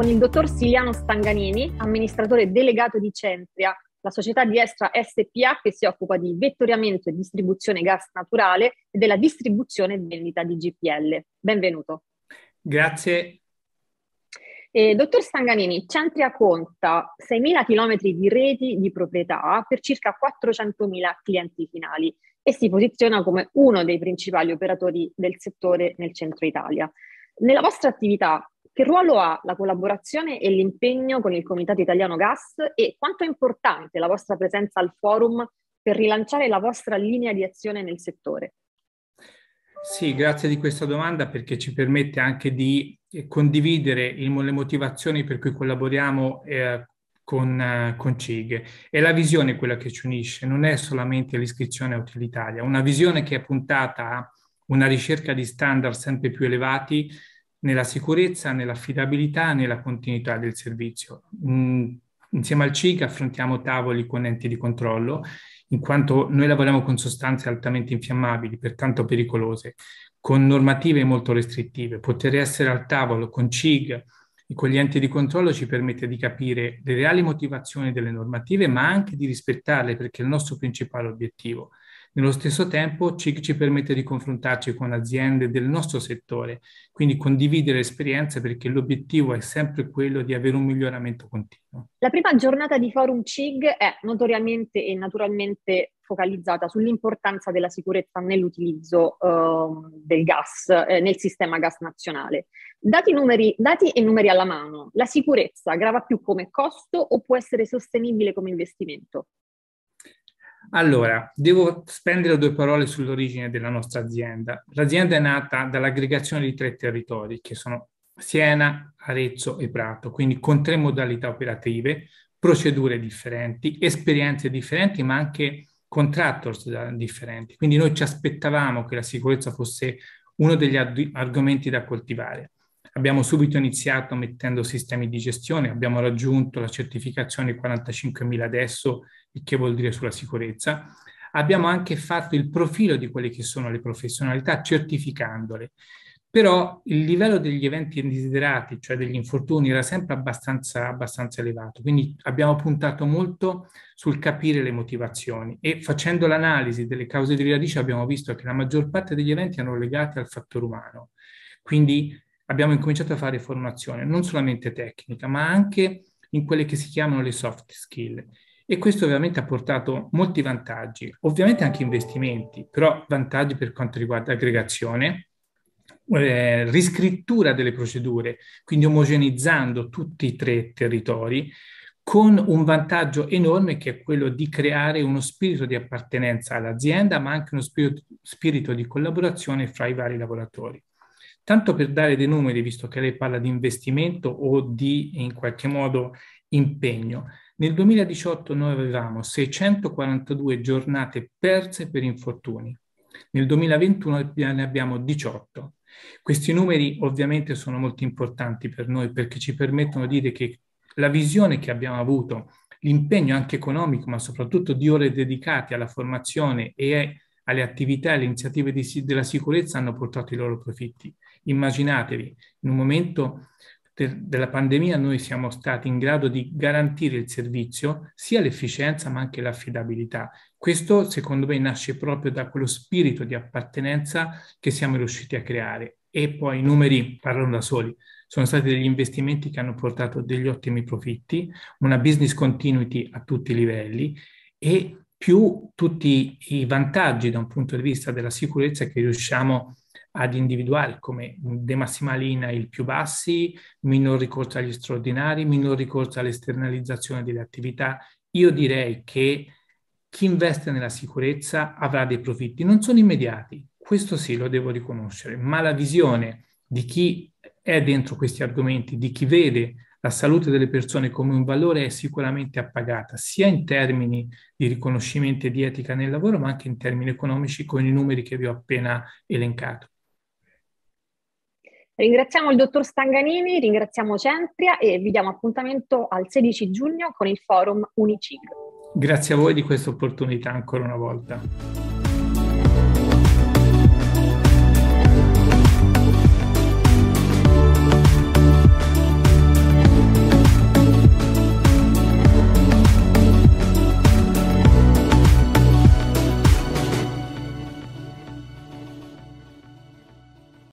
con il dottor Siliano Stanganini, amministratore delegato di Centria, la società di Estra SPA che si occupa di vettoriamento e distribuzione gas naturale e della distribuzione e vendita di GPL. Benvenuto. Grazie. Eh, dottor Stanganini, Centria conta 6.000 km di reti di proprietà per circa 400.000 clienti finali e si posiziona come uno dei principali operatori del settore nel centro Italia. Nella vostra attività che ruolo ha la collaborazione e l'impegno con il Comitato Italiano Gas e quanto è importante la vostra presenza al forum per rilanciare la vostra linea di azione nel settore? Sì, grazie di questa domanda perché ci permette anche di eh, condividere il, le motivazioni per cui collaboriamo eh, con, eh, con, CIG. È la visione quella che ci unisce, non è solamente l'iscrizione a Utilitalia, una visione che è puntata a una ricerca di standard sempre più elevati nella sicurezza, nell'affidabilità, nella continuità del servizio. Mm, insieme al CIC affrontiamo tavoli con enti di controllo, in quanto noi lavoriamo con sostanze altamente infiammabili, pertanto pericolose, con normative molto restrittive. Poter essere al tavolo con CIG e con gli enti di controllo ci permette di capire le reali motivazioni delle normative, ma anche di rispettarle, perché è il nostro principale obiettivo. Nello stesso tempo CIC ci permette di confrontarci con aziende del nostro settore, quindi condividere esperienze perché l'obiettivo è sempre quello di avere un miglioramento continuo. La prima giornata di Forum CIG è notoriamente e naturalmente focalizzata sull'importanza della sicurezza nell'utilizzo eh, del gas, eh, nel sistema gas nazionale. Dati, numeri, dati e numeri alla mano, la sicurezza grava più come costo o può essere sostenibile come investimento? Allora, devo spendere due parole sull'origine della nostra azienda. L'azienda è nata dall'aggregazione di tre territori, che sono Siena, Arezzo e Prato, quindi con tre modalità operative, procedure differenti, esperienze differenti, ma anche contractors differenti. Quindi noi ci aspettavamo che la sicurezza fosse uno degli arg- argomenti da coltivare. Abbiamo subito iniziato mettendo sistemi di gestione, abbiamo raggiunto la certificazione 45.000 adesso, il che vuol dire sulla sicurezza. Abbiamo anche fatto il profilo di quelle che sono le professionalità certificandole, però il livello degli eventi indesiderati, cioè degli infortuni, era sempre abbastanza, abbastanza elevato, quindi abbiamo puntato molto sul capire le motivazioni e facendo l'analisi delle cause di radice abbiamo visto che la maggior parte degli eventi erano legati al fattore umano. Quindi abbiamo incominciato a fare formazione, non solamente tecnica, ma anche in quelle che si chiamano le soft skill. E questo ovviamente ha portato molti vantaggi, ovviamente anche investimenti, però vantaggi per quanto riguarda aggregazione, eh, riscrittura delle procedure, quindi omogenizzando tutti e tre i territori, con un vantaggio enorme che è quello di creare uno spirito di appartenenza all'azienda, ma anche uno spirito, spirito di collaborazione fra i vari lavoratori. Tanto per dare dei numeri, visto che lei parla di investimento o di in qualche modo impegno, nel 2018 noi avevamo 642 giornate perse per infortuni, nel 2021 ne abbiamo 18. Questi numeri ovviamente sono molto importanti per noi perché ci permettono di dire che la visione che abbiamo avuto, l'impegno anche economico, ma soprattutto di ore dedicate alla formazione e alle attività e alle iniziative di, della sicurezza hanno portato i loro profitti. Immaginatevi, in un momento de, della pandemia noi siamo stati in grado di garantire il servizio, sia l'efficienza ma anche l'affidabilità. Questo secondo me nasce proprio da quello spirito di appartenenza che siamo riusciti a creare. E poi i numeri parlano da soli sono stati degli investimenti che hanno portato degli ottimi profitti, una business continuity a tutti i livelli e più tutti i vantaggi da un punto di vista della sicurezza che riusciamo ad individuare come demassimaliina il più bassi, minor ricorso agli straordinari, minor ricorso all'esternalizzazione delle attività. Io direi che chi investe nella sicurezza avrà dei profitti. Non sono immediati, questo sì lo devo riconoscere, ma la visione di chi è dentro questi argomenti, di chi vede la salute delle persone come un valore è sicuramente appagata, sia in termini di riconoscimento e di etica nel lavoro, ma anche in termini economici con i numeri che vi ho appena elencato. Ringraziamo il dottor Stanganini, ringraziamo Centria e vi diamo appuntamento al 16 giugno con il forum Unicig. Grazie a voi di questa opportunità ancora una volta.